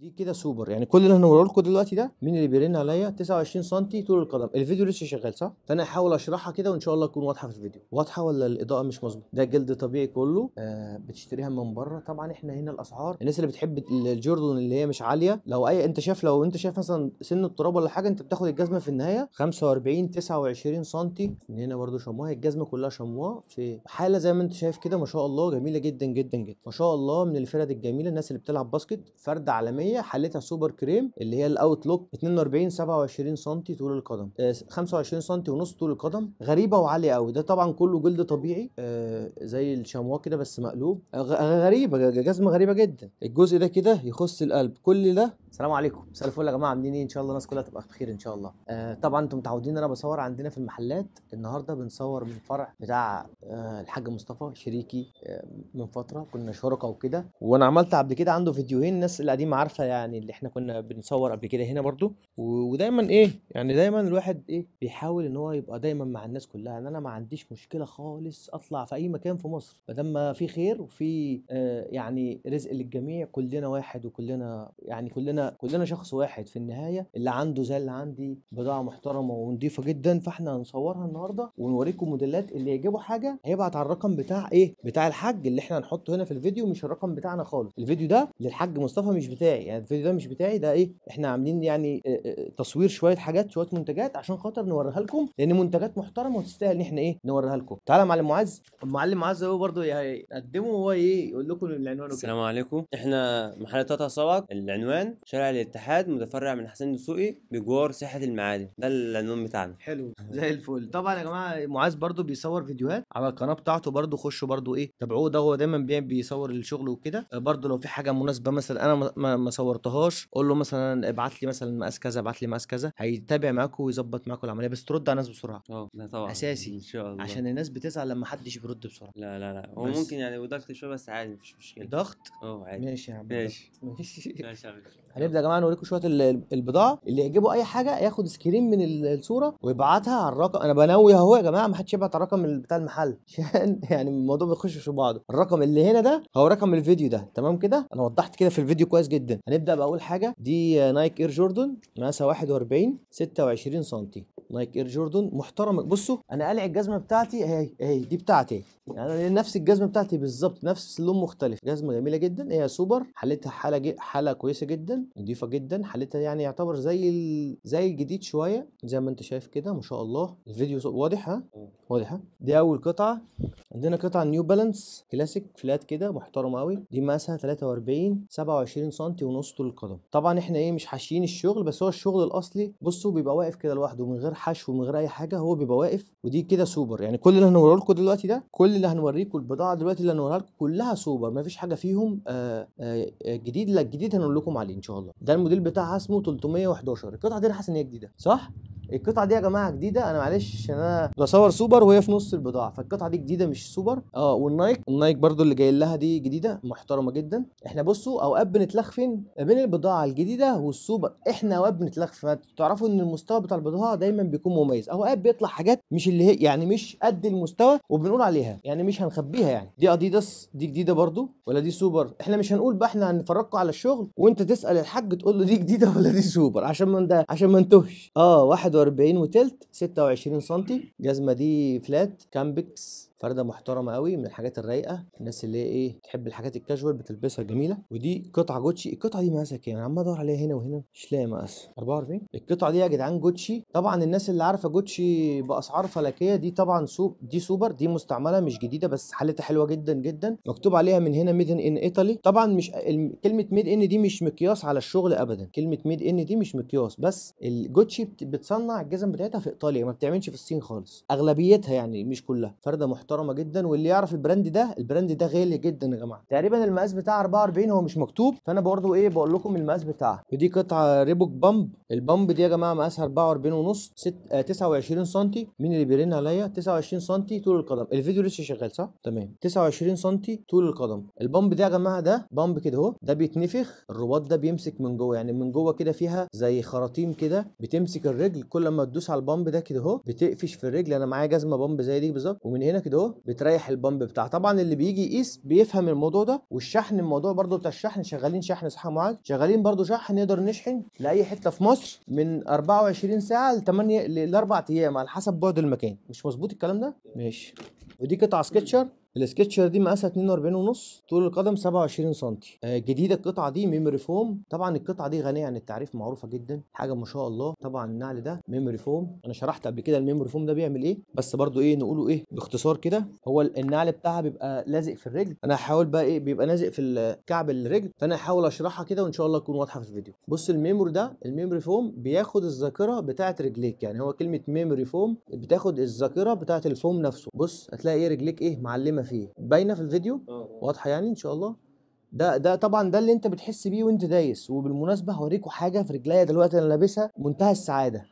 دي كده سوبر يعني كل اللي انا بقول لكم دلوقتي ده مين اللي بيرن عليا 29 سم طول القدم الفيديو لسه شغال صح فانا هحاول اشرحها كده وان شاء الله تكون واضحه في الفيديو واضحه ولا الاضاءه مش مظبوطه ده جلد طبيعي كله آه بتشتريها من بره طبعا احنا هنا الاسعار الناس اللي بتحب الجوردن اللي هي مش عاليه لو اي انت شايف لو انت شايف مثلا سن التراب ولا حاجه انت بتاخد الجزمه في النهايه 45 29 سم من هنا برده شموها الجزمه كلها شمواه في حاله زي ما انت شايف كده ما شاء الله جميله جدا جدا جدا ما شاء الله من الفرد الجميله الناس اللي بتلعب باسكت فرد عالميه هي حلتها سوبر كريم اللي هي الاوت لوك 42 27 سم طول القدم 25 آه، سم ونص طول القدم غريبه وعاليه قوي ده طبعا كله جلد طبيعي آه، زي الشموا كده بس مقلوب آه، غريبه جزمه غريبه جدا الجزء ده كده يخص القلب كل ده السلام عليكم مساء الفل يا جماعه عاملين ايه ان شاء الله الناس كلها تبقى بخير ان شاء الله آه طبعا انتم متعودين ان انا بصور عندنا في المحلات النهارده بنصور من فرع بتاع آه الحاج مصطفى شريكي آه من فتره كنا شركاء وكده وانا عملت قبل كده عنده فيديوهين الناس القديمه عارفه يعني اللي احنا كنا بنصور قبل كده هنا برده ودايما ايه يعني دايما الواحد ايه بيحاول ان هو يبقى دايما مع الناس كلها ان انا ما عنديش مشكله خالص اطلع في اي مكان في مصر ما دام في خير وفي آه يعني رزق للجميع كلنا واحد وكلنا يعني كلنا كلنا شخص واحد في النهايه اللي عنده زي اللي عندي بضاعه محترمه ونضيفه جدا فاحنا هنصورها النهارده ونوريكم موديلات اللي يجيبوا حاجه هيبعت على الرقم بتاع ايه بتاع الحاج اللي احنا هنحطه هنا في الفيديو مش الرقم بتاعنا خالص الفيديو ده للحاج مصطفى مش بتاعي يعني الفيديو ده مش بتاعي ده ايه احنا عاملين يعني تصوير شويه حاجات شويه منتجات عشان خاطر نوريها لكم لان منتجات محترمه وتستاهل ان احنا ايه نوريها لكم تعالى معلم معز المعلم معز هو برضه يعني يقدمه هو ايه يقول لكم العنوان السلام عليكم احنا محل تاتا صوت العنوان شارع الاتحاد متفرع من حسين دسوقي بجوار ساحه المعادي ده العنوان بتاعنا حلو زي الفل طبعا يا جماعه معاذ برضو بيصور فيديوهات على القناه بتاعته برضو خشوا برضو ايه تابعوه ده هو دايما بيصور الشغل وكده آه، برضو لو في حاجه مناسبه مثلا انا ما, صورتهاش قول له مثلا ابعت لي مثلا مقاس كذا ابعت لي مقاس كذا هيتابع معاكم ويظبط معاكم العمليه بس ترد على الناس بسرعه اه لا طبعا اساسي ان شاء الله عشان الناس بتزعل لما حدش بيرد بسرعه لا لا لا هو ممكن يعني وضغط شويه بس عادي مش مشكله ضغط اه عادي ماشي يا عم ماشي ماشي ماشي هنبدا يا جماعه نوريكم شويه البضاعه اللي يعجبه اي حاجه ياخد سكرين من الصوره ويبعتها على الرقم انا بنوي اهو يا جماعه ما حدش يبعت على الرقم بتاع المحل عشان يعني الموضوع ما يخشش في بعضه الرقم اللي هنا ده هو رقم الفيديو ده تمام كده انا وضحت كده في الفيديو كويس جدا هنبدا باول حاجه دي نايك اير جوردن مقاسها 41 26 سم نايك اير جوردن محترم بصوا انا قلع الجزمه بتاعتي اهي اهي إيه، دي بتاعتي يعني انا نفس الجزمه بتاعتي بالظبط نفس اللون مختلف جزمه جميله جدا هي سوبر حالتها حاله حاله كويسه جدا نضيفه جدا حالتها يعني يعتبر زي ال... زي الجديد شويه زي ما انت شايف كده ما شاء الله الفيديو واضح ها واضح ها دي اول قطعه عندنا قطعه نيو بالانس كلاسيك فلات كده محترمه قوي دي مقاسها 43 27 سم ونص طول القدم طبعا احنا ايه مش حاشيين الشغل بس هو الشغل الاصلي بصوا بيبقى واقف كده لوحده من غير حشو ومن غير اي حاجه هو بيبقى واقف ودي كده سوبر يعني كل اللي هنوريه لكم دلوقتي ده كل اللي هنوريكم البضاعه دلوقتي اللي هنوريها لكم كلها سوبر ما فيش حاجه فيهم آآ آآ جديد لا الجديد هنقول لكم عليه ان شاء الله الله ده الموديل بتاعها اسمه 311 القطعه دي انا حاسس ان هي جديده صح القطعه دي يا جماعه جديده انا معلش انا بصور سوبر وهي في نص البضاعه فالقطعه دي جديده مش سوبر اه والنايك النايك برده اللي جاي لها دي جديده محترمه جدا احنا بصوا اوقات بنتلخفن ما بين البضاعه الجديده والسوبر احنا اوقات بنتلخفن تعرفوا ان المستوى بتاع البضاعه دايما بيكون مميز اوقات بيطلع حاجات مش اللي هي يعني مش قد المستوى وبنقول عليها يعني مش هنخبيها يعني دي اديداس دي جديده برده ولا دي سوبر احنا مش هنقول بقى احنا هنفرقكم على الشغل وانت تسال الحاج تقول له دي جديده ولا دي سوبر عشان ما عشان ما انتهش اه واحد 46 وتلت 26 سم جزمه دي فلات كامبكس فرده محترمه قوي من الحاجات الرايقه الناس اللي هي ايه تحب الحاجات الكاجوال بتلبسها جميله ودي قطعه جوتشي القطعه دي مقاسها إيه؟ كام انا عمال ادور عليها هنا وهنا مش لاقي مقاس 44 القطعه دي يا جدعان جوتشي طبعا الناس اللي عارفه جوتشي باسعار فلكيه دي طبعا سوب دي سوبر دي مستعمله مش جديده بس حالتها حلوه جدا جدا مكتوب عليها من هنا ميد ان ايطالي طبعا مش كلمه ميد ان دي مش مقياس على الشغل ابدا كلمه ميد ان دي مش مقياس بس الجوتشي بتصنع الجزم بتاعتها في ايطاليا ما بتعملش في الصين خالص اغلبيتها يعني مش كلها فرده محترمه محترمه جدا واللي يعرف البراند ده البراند ده غالي جدا يا جماعه تقريبا المقاس بتاعها 44 هو مش مكتوب فانا برضو ايه بقول لكم المقاس بتاعها ودي قطعه ريبوك بامب البامب دي يا جماعه مقاسها 44 ونص 29 آه، سم مين اللي بيرن عليا 29 سم طول القدم الفيديو لسه شغال صح تمام 29 سم طول القدم البامب ده يا جماعه ده بامب كده اهو ده بيتنفخ الرباط ده بيمسك من جوه يعني من جوه كده فيها زي خراطيم كده بتمسك الرجل كل ما تدوس على البامب ده كده اهو بتقفش في الرجل انا معايا جزمه بامب زي دي بالظبط ومن هنا كده لو بتريح البامب بتاعها طبعا اللي بيجي يقيس بيفهم الموضوع ده والشحن الموضوع برده بتاع الشحن شغالين شحن صح معاك شغالين برده شحن نقدر نشحن لاي حته في مصر من 24 ساعه ل 8 ل 4 ايام على حسب بعد المكان مش مظبوط الكلام ده ماشي ودي قطعه سكتشر السكتشر دي مقاسها 42 ونص طول القدم 27 سم آه، جديده القطعه دي ميموري فوم طبعا القطعه دي غنيه عن التعريف معروفه جدا حاجه ما شاء الله طبعا النعل ده ميموري فوم انا شرحت قبل كده الميموري فوم ده بيعمل ايه بس برضو ايه نقوله ايه باختصار كده هو النعل بتاعها بيبقى لازق في الرجل انا هحاول بقى ايه بيبقى لازق في كعب الرجل فانا هحاول اشرحها كده وان شاء الله تكون واضحه في الفيديو بص الميموري ده الميموري فوم بياخد الذاكره بتاعه رجليك يعني هو كلمه ميموري فوم بتاخد الذاكره بتاعه الفوم نفسه بص هتلاقي ايه رجليك ايه معلمه فيه باينه في الفيديو اه، اه. واضحه يعني ان شاء الله ده ده طبعا ده اللي انت بتحس بيه وانت دايس وبالمناسبه هوريكم حاجه في رجليا دلوقتي انا لابسها منتهى السعاده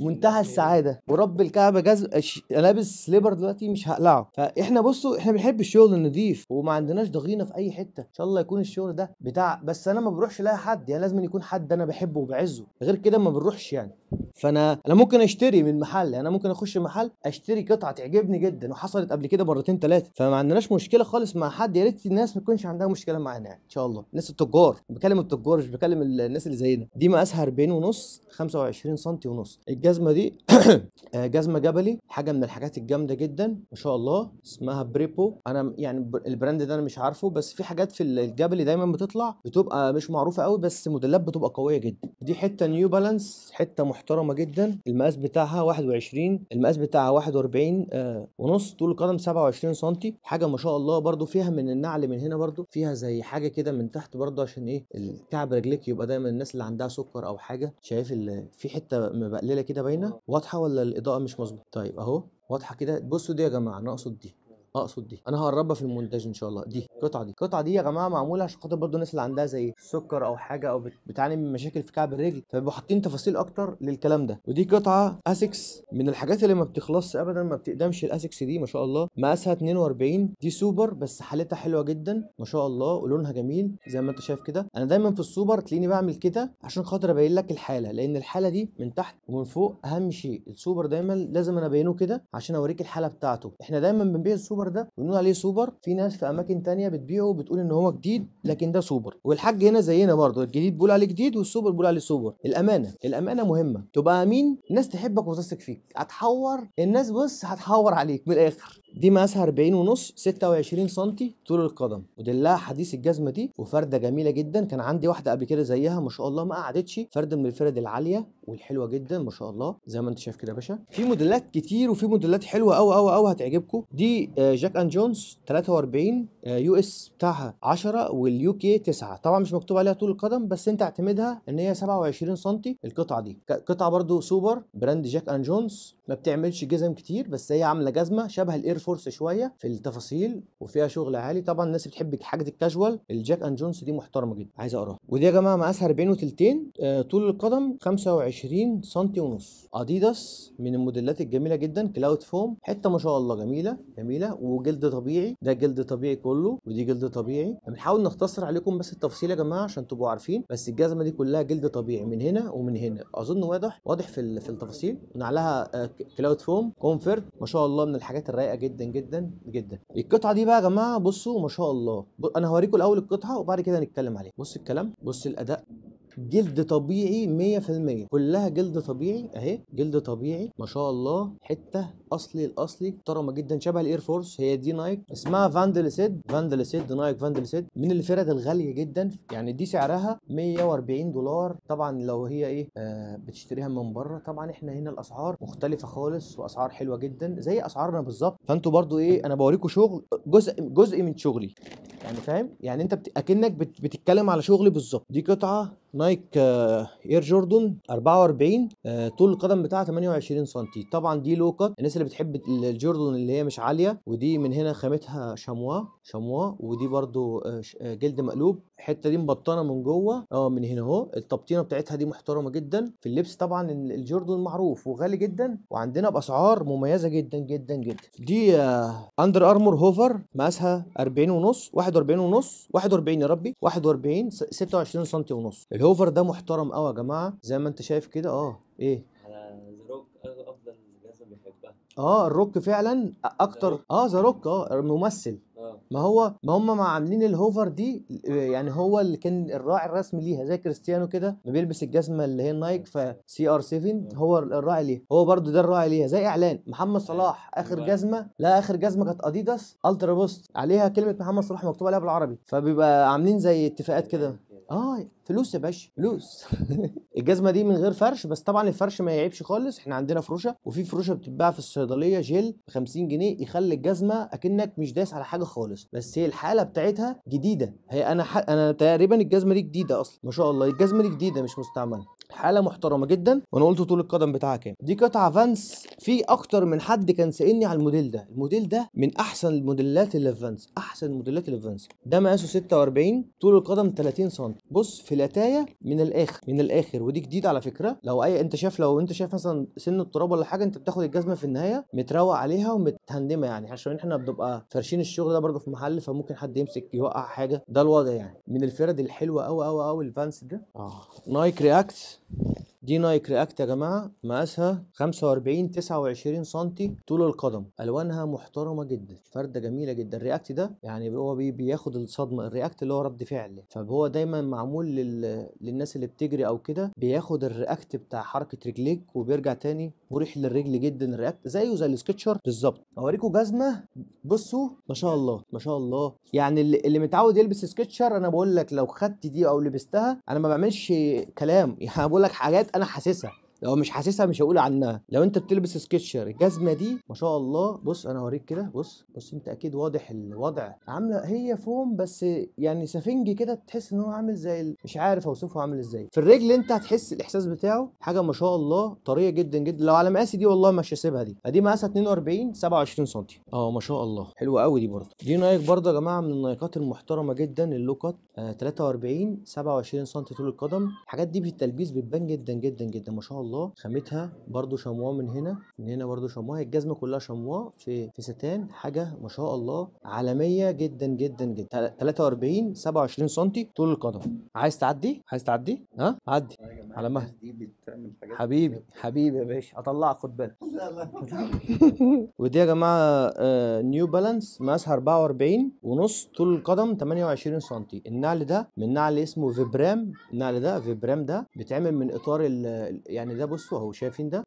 منتهى السعاده ورب الكعبه جاز انا لابس سليبر دلوقتي مش هقلعه فاحنا بصوا احنا بنحب الشغل النظيف وما عندناش ضغينه في اي حته ان شاء الله يكون الشغل ده بتاع بس انا ما بروحش لاقي حد يعني لازم يكون حد انا بحبه وبعزه غير كده ما بنروحش يعني فانا انا ممكن اشتري من محل انا ممكن اخش محل اشتري قطعه تعجبني جدا وحصلت قبل كده مرتين ثلاثه فما عندناش مشكله خالص مع حد يا ريت الناس ما تكونش عندها مشكله معانا يعني، ان شاء الله الناس التجار بكلم التجار مش بكلم الناس اللي زينا دي مقاسها 40 ونص 25 سم ونص الجزمه دي آه، جزمه جبلي حاجه من الحاجات الجامده جدا ما شاء الله اسمها بريبو انا يعني البراند ده انا مش عارفه بس في حاجات في الجبلي دايما بتطلع بتبقى مش معروفه قوي بس موديلات بتبقى قويه جدا دي حته نيو بالانس حته محترمه جدا المقاس بتاعها 21 المقاس بتاعها 41 آه ونص طول القدم 27 سم حاجه ما شاء الله برده فيها من النعل من هنا برده فيها زي حاجه كده من تحت برده عشان ايه الكعب رجليك يبقى دايما الناس اللي عندها سكر او حاجه شايف في حته مبقلله كده باينه واضحه ولا الاضاءه مش مظبوطه طيب اهو واضحه كده بصوا دي يا جماعه انا اقصد دي اقصد دي انا هقربها في المونتاج ان شاء الله دي القطعه دي القطعه دي يا جماعه معموله عشان خاطر برضه الناس اللي عندها زي سكر او حاجه او بتعاني من مشاكل في كعب الرجل فبيبقوا حاطين تفاصيل اكتر للكلام ده ودي قطعه اسكس من الحاجات اللي ما بتخلصش ابدا ما بتقدمش الاسكس دي ما شاء الله مقاسها 42 دي سوبر بس حالتها حلوه جدا ما شاء الله ولونها جميل زي ما انت شايف كده انا دايما في السوبر تلاقيني بعمل كده عشان خاطر ابين لك الحاله لان الحاله دي من تحت ومن فوق اهم شيء السوبر دايما لازم انا ابينه كده عشان اوريك الحاله بتاعته احنا دايما بنبيع السوبر السوبر ده بنقول عليه سوبر في ناس في اماكن ثانيه بتبيعه بتقول ان هو جديد لكن ده سوبر والحاج هنا زينا برضه الجديد بيقول عليه جديد والسوبر بيقول عليه سوبر الامانه الامانه مهمه تبقى امين الناس تحبك وتثق فيك هتحور الناس بص هتحور عليك من الاخر دي مقاسها 40 ونص 26 سم طول القدم ودلها حديث الجزمه دي وفرده جميله جدا كان عندي واحده قبل كده زيها ما شاء الله ما قعدتش فرد من الفرد العاليه والحلوه جدا ما شاء الله زي ما انت شايف كده يا باشا في موديلات كتير وفي موديلات حلوه قوي قوي قوي هتعجبكم دي آه، جاك اند جونز 43 آه، يو اس بتاعها 10 واليو كي 9 طبعا مش مكتوب عليها طول القدم بس انت اعتمدها ان هي 27 سم القطعه دي قطعه برده سوبر براند جاك اند جونز ما بتعملش جزم كتير بس هي عامله جزمه شبه الاير فورس شويه في التفاصيل وفيها شغل عالي طبعا الناس بتحب حاجه الكاجوال الجاك اند جونز دي محترمه جدا عايز اقراها ودي يا جماعه مقاسها 40 وتلتين آه طول القدم 25 سم ونص اديداس من الموديلات الجميله جدا كلاود فوم حته ما شاء الله جميله جميله وجلد طبيعي ده جلد طبيعي كله ودي جلد طبيعي بنحاول نختصر عليكم بس التفاصيل يا جماعه عشان تبقوا عارفين بس الجزمه دي كلها جلد طبيعي من هنا ومن هنا اظن واضح واضح في في التفاصيل نعلها كلاود فوم كونفرت ما شاء الله من الحاجات الرايقه جدا جدا جدا جدا القطعه دي بقى يا جماعه بصوا ما شاء الله انا هوريكم الاول القطعه وبعد كده هنتكلم عليها بص الكلام بص الاداء جلد طبيعي 100% كلها جلد طبيعي اهي جلد طبيعي ما شاء الله حته الاصلي الاصلي محترمه جدا شبه الاير فورس هي دي نايك اسمها سيد فاندل سيد نايك سيد من الفرد الغاليه جدا يعني دي سعرها 140 دولار طبعا لو هي ايه آه بتشتريها من بره طبعا احنا هنا الاسعار مختلفه خالص واسعار حلوه جدا زي اسعارنا بالظبط فانتوا برضو ايه انا بوريكم شغل جزء جزء من شغلي يعني فاهم يعني انت بت... اكنك بت... بتتكلم على شغلي بالظبط دي قطعه نايك آه، اير جوردن 44 آه، طول القدم بتاعها 28 سم طبعا دي لوكت الناس الناس اللي بتحب الجوردن اللي هي مش عاليه ودي من هنا خامتها شموا شموا ودي برضو آه، آه، جلد مقلوب الحته دي مبطنه من جوه اه من هنا اهو التبطينه بتاعتها دي محترمه جدا في اللبس طبعا الجوردن معروف وغالي جدا وعندنا باسعار مميزه جدا جدا جدا دي اندر ارمور هوفر مقاسها 40 ونص 41 ونص 41 يا ربي 41 26 سم ونص الهوفر ده محترم قوي يا جماعه زي ما انت شايف كده اه ايه اه الروك فعلا اكتر اه ذا روك اه ممثل آه. ما هو ما هم ما عاملين الهوفر دي يعني هو اللي كان الراعي الرسمي ليها زي كريستيانو كده ما بيلبس الجزمه اللي هي نايك سي ار 7 هو الراعي ليها هو برده ده الراعي ليها زي اعلان محمد صلاح اخر جزمه لا اخر جزمه كانت اديداس الترا بوست عليها كلمه محمد صلاح مكتوبه عليها بالعربي فبيبقى عاملين زي اتفاقات كده اه فلوس يا باشا فلوس الجزمه دي من غير فرش بس طبعا الفرش ما يعيبش خالص احنا عندنا فروشه وفي فروشه بتتباع في الصيدليه جيل ب 50 جنيه يخلي الجزمه اكنك مش دايس على حاجه خالص بس هي الحاله بتاعتها جديده هي انا ح... انا تقريبا الجزمه دي جديده اصلا ما شاء الله الجزمه دي جديده مش مستعمله حاله محترمه جدا وانا قلت طول القدم بتاعها كام دي قطعه فانس في اكتر من حد كان سالني على الموديل ده الموديل ده من احسن الموديلات اللي في فانس احسن الموديلات اللي في فانس ده مقاسه 46 طول القدم 30 سم بص في لاتاية من الاخر من الاخر ودي جديده على فكره لو اي انت شايف لو انت شايف مثلا سن التراب ولا حاجه انت بتاخد الجزمه في النهايه متروق عليها ومتهندمه يعني عشان احنا بنبقى فارشين الشغل ده برضه في محل فممكن حد يمسك يوقع حاجه ده الوضع يعني من الفرد الحلوه قوي قوي قوي الفانس ده آه. نايك رياكت دي نايك رياكت يا جماعه مقاسها 45 29 سم طول القدم الوانها محترمه جدا فرده جميله جدا الرياكت ده يعني هو بياخد الصدمه الرياكت اللي هو رد فعل فهو دايما معمول لل... للناس اللي بتجري او كده بياخد الرياكت بتاع حركه رجليك وبيرجع تاني مريح للرجل جدا الرياكت زيه زي السكتشر بالظبط اوريكم جزمه بصوا ما شاء الله ما شاء الله يعني اللي, متعود يلبس سكتشر انا بقول لك لو خدت دي او لبستها انا ما بعملش كلام يعني بقول لك حاجات انا حاسسها لو مش حاسسها مش هقول عنها لو انت بتلبس سكتشر الجزمه دي ما شاء الله بص انا اوريك كده بص بص انت اكيد واضح الوضع عامله هي فوم بس يعني سفنج كده تحس ان هو عامل زي مش عارف اوصفه عامل ازاي في الرجل انت هتحس الاحساس بتاعه حاجه ما شاء الله طريه جدا جدا لو على مقاسي دي والله مش هسيبها دي ادي مقاسها 42 27 سم اه ما شاء الله حلوه قوي دي برده دي نايك برده يا جماعه من النايكات المحترمه جدا اللوكات آه 43 27 سم طول القدم الحاجات دي في التلبيس بتبان جدا جدا جدا ما شاء الله الله خامتها برده شمواه من هنا من هنا برده شمواه الجزمه كلها شمواه في في ستان حاجه ما شاء الله عالميه جدا جدا جدا 43 27 سم طول القدم عايز تعدي عايز تعدي ها عدي على مهل حبيبي حبيبي يا باشا اطلعك خد بالك ودي يا جماعه نيو بالانس مقاسها 44 ونص طول القدم 28 سم النعل ده من نعل اسمه فيبرام النعل ده فيبرام ده بيتعمل من اطار يعني ده بصوا اهو شايفين ده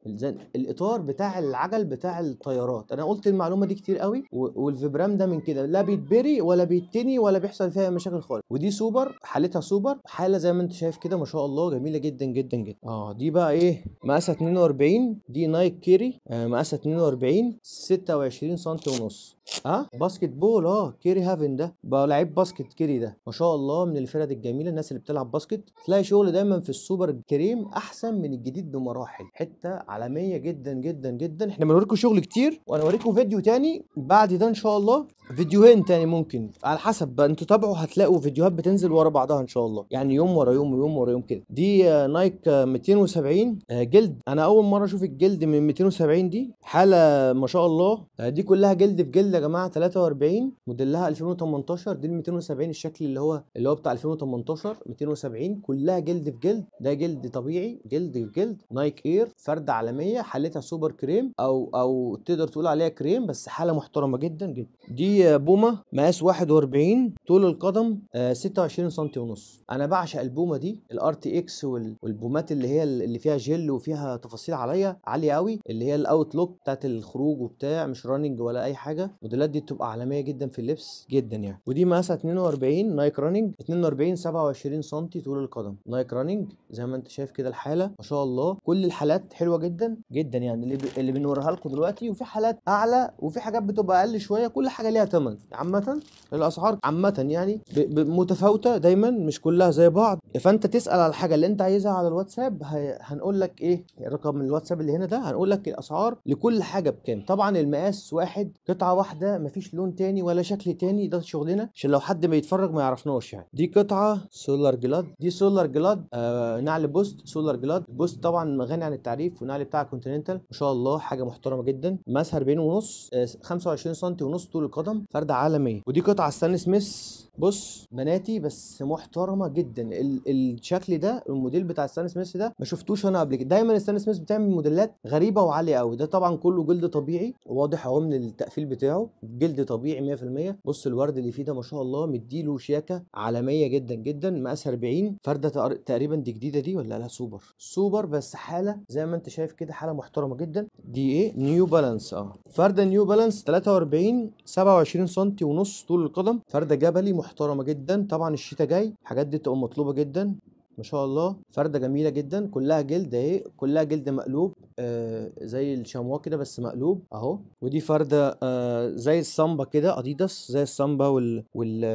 الاطار بتاع العجل بتاع الطيارات انا قلت المعلومه دي كتير قوي والفيبرام ده من كده لا بيتبري ولا بيتني ولا بيحصل فيها مشاكل خالص ودي سوبر حالتها سوبر حاله زي ما انت شايف كده ما شاء الله جميله جدا جدا جدا اه دي بقى ايه مقاسها 42 دي نايك كيري آه مقاسها 42 26 سم ونص اه باسكت بول اه كيري هافن ده بقى لعيب باسكت كيري ده ما شاء الله من الفرق الجميله الناس اللي بتلعب باسكت تلاقي شغل دايما في السوبر كريم احسن من الجديد له مراحل حته عالميه جدا جدا جدا احنا بنوريكم شغل كتير وانا اوريكم فيديو تاني بعد ده ان شاء الله فيديوهين تاني ممكن على حسب بقى انتوا تابعوا هتلاقوا فيديوهات بتنزل ورا بعضها ان شاء الله يعني يوم ورا يوم ويوم ورا يوم كده دي نايك 270 آه، جلد انا اول مره اشوف الجلد من 270 دي حاله ما شاء الله آه، دي كلها جلد في جلد يا جماعه 43 موديلها 2018 دي ال 270 الشكل اللي هو اللي هو بتاع 2018 270 كلها جلد في جلد ده جلد طبيعي جلد في جلد نايك اير فرده عالميه حالتها سوبر كريم او او تقدر تقول عليها كريم بس حاله محترمه جدا جدا دي بومه مقاس 41 طول القدم 26 آه، سم ونص انا بعشق البومه دي الار تي اكس والبومات اللي هي اللي فيها جل وفيها تفاصيل عليا عاليه قوي اللي هي الاوت لوك بتاعت الخروج وبتاع مش راننج ولا اي حاجه الموديلات دي بتبقى عالميه جدا في اللبس جدا يعني ودي مقاسها 42 نايك راننج 42 27 سم طول القدم نايك راننج زي ما انت شايف كده الحاله ما شاء الله كل الحالات حلوه جدا جدا يعني اللي, ب... اللي بنوريها لكم دلوقتي وفي حالات اعلى وفي حاجات بتبقى اقل شويه كل حاجه ليها ثمن عامه الاسعار عامه يعني ب... ب... متفاوته دايما مش كلها زي بعض فانت تسال على الحاجه اللي انت عايزها على الواتساب هنقول لك ايه رقم الواتساب اللي هنا ده هنقول لك الاسعار لكل حاجه بكام طبعا المقاس واحد قطعه واحده مفيش لون تاني ولا شكل تاني ده شغلنا عشان لو حد بيتفرج ما يعرفناش يعني دي قطعه سولار جلاد دي سولار جلاد آه نعل بوست سولار جلاد بوست طبعا غني عن التعريف والنقل بتاع كونتيننتال ما شاء الله حاجه محترمه جدا مسها 40 ونص 25 آه، سم ونص طول القدم فرده عالميه ودي قطعه ستان سميث بص بناتي بس محترمه جدا ال الشكل ده الموديل بتاع ستان سميث ده ما شفتوش انا قبل كده دايما ستان سميث بتعمل موديلات غريبه وعاليه قوي ده طبعا كله جلد طبيعي واضح اهو من التقفيل بتاعه جلد طبيعي 100% بص الورد اللي فيه ده ما شاء الله مديله شياكه عالميه جدا جدا مقاسها 40 فرده تقريبا دي جديده دي ولا لا سوبر سوبر بس حاله زي ما انت شايف كده حاله محترمه جدا دي ايه نيو بالانس اه فرده نيو بالانس 43 27 سم ونص طول القدم فرده جبلي محترمه جدا طبعا الشتاء جاي الحاجات دي تبقى مطلوبه جدا ما شاء الله فرده جميله جدا كلها جلد اهي كلها جلد مقلوب آه، زي الشمواه كده بس مقلوب اهو ودي فرده آه، زي الصامبا كده اديداس زي الصامبا وال...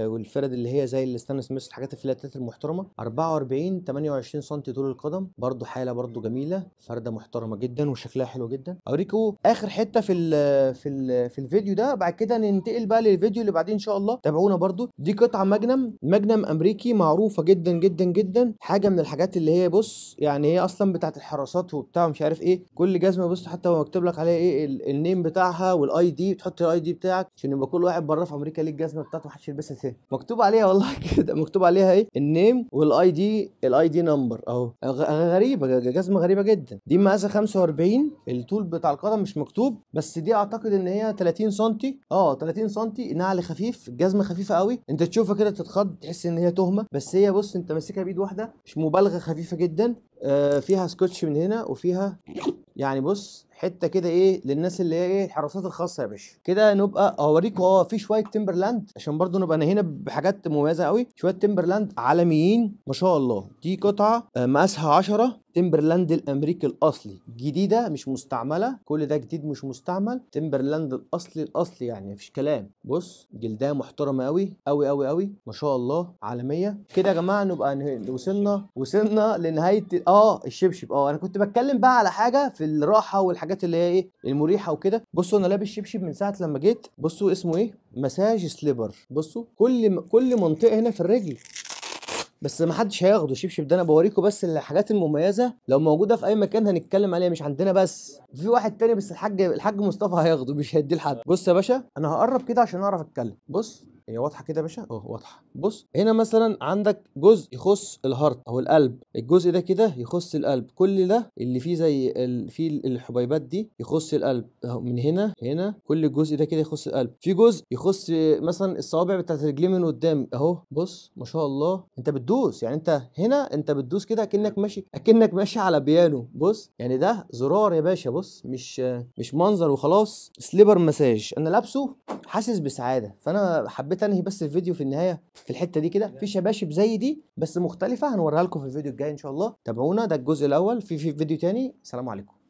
والفرد اللي هي زي الستان سميث الحاجات الفلاتات المحترمه 44 28 سم طول القدم برده حاله برده جميله فرده محترمه جدا وشكلها حلو جدا اوريكم اخر حته في الـ في الـ في الفيديو ده بعد كده ننتقل بقى للفيديو اللي بعدين ان شاء الله تابعونا برده دي قطعه ماجنم ماجنم امريكي معروفه جدا جدا جدا حاجه من الحاجات اللي هي بص يعني هي اصلا بتاعت الحراسات وبتاع مش عارف ايه كل جزمه بص حتى هو مكتوب لك عليها ايه النيم بتاعها والاي دي بتحط الاي دي بتاعك عشان يبقى كل واحد بره في امريكا ليه الجزمه بتاعته محدش يلبسها تاني مكتوب عليها والله كده مكتوب عليها ايه النيم والاي دي الاي دي نمبر اهو غريبه جزمه غريبه جدا دي مقاسها 45 الطول بتاع القدم مش مكتوب بس دي اعتقد ان هي 30 سم اه 30 سم نعل خفيف الجزمه خفيفه قوي انت تشوفها كده تتخض تحس ان هي تهمه بس هي بص انت ماسكها بايد واحده مش مبالغه خفيفه جدا آه، فيها سكوتش من هنا وفيها يعني بص حته كده ايه للناس اللي هي ايه الحراسات الخاصه يا باشا كده نبقى اوريكم اه في شويه تمبرلاند عشان برضو نبقى هنا بحاجات مميزه قوي شويه تمبرلاند عالميين ما شاء الله دي قطعه آه، مقاسها 10 تمبرلاند الامريكي الاصلي جديده مش مستعمله كل ده جديد مش مستعمل تمبرلاند الاصلي الاصلي يعني مفيش كلام بص جلدها محترمه قوي قوي قوي قوي ما شاء الله عالميه كده يا جماعه نبقى نه... وصلنا وصلنا لنهايه اه الشبشب اه انا كنت بتكلم بقى على حاجه في الراحه والحاجة الحاجات اللي هي ايه المريحه وكده بصوا انا لابس شبشب من ساعه لما جيت بصوا اسمه ايه مساج سليبر بصوا كل كل منطقه هنا في الرجل بس ما حدش هياخده شبشب ده انا بوريكم بس الحاجات المميزه لو موجوده في اي مكان هنتكلم عليها مش عندنا بس في واحد تاني بس الحاج الحاج مصطفى هياخده مش هيديه لحد بص يا باشا انا هقرب كده عشان اعرف اتكلم بص هي واضحه كده يا باشا اه واضحه بص هنا مثلا عندك جزء يخص الهارت او القلب الجزء ده كده يخص القلب كل ده اللي فيه زي ال... فيه الحبيبات دي يخص القلب من هنا هنا كل الجزء ده كده يخص القلب في جزء يخص مثلا الصوابع بتاعت الرجلين من قدام اهو بص ما شاء الله انت بتدوس يعني انت هنا انت بتدوس كده اكنك ماشي اكنك ماشي على بيانو بص يعني ده زرار يا باشا بص مش مش منظر وخلاص سليبر مساج انا لابسه حاسس بسعاده فانا حبيت حبيت انهي بس الفيديو في النهايه في الحته دي كده في شباشب زي دي بس مختلفه هنوريها لكم في الفيديو الجاي ان شاء الله تابعونا ده الجزء الاول في في فيديو تاني سلام عليكم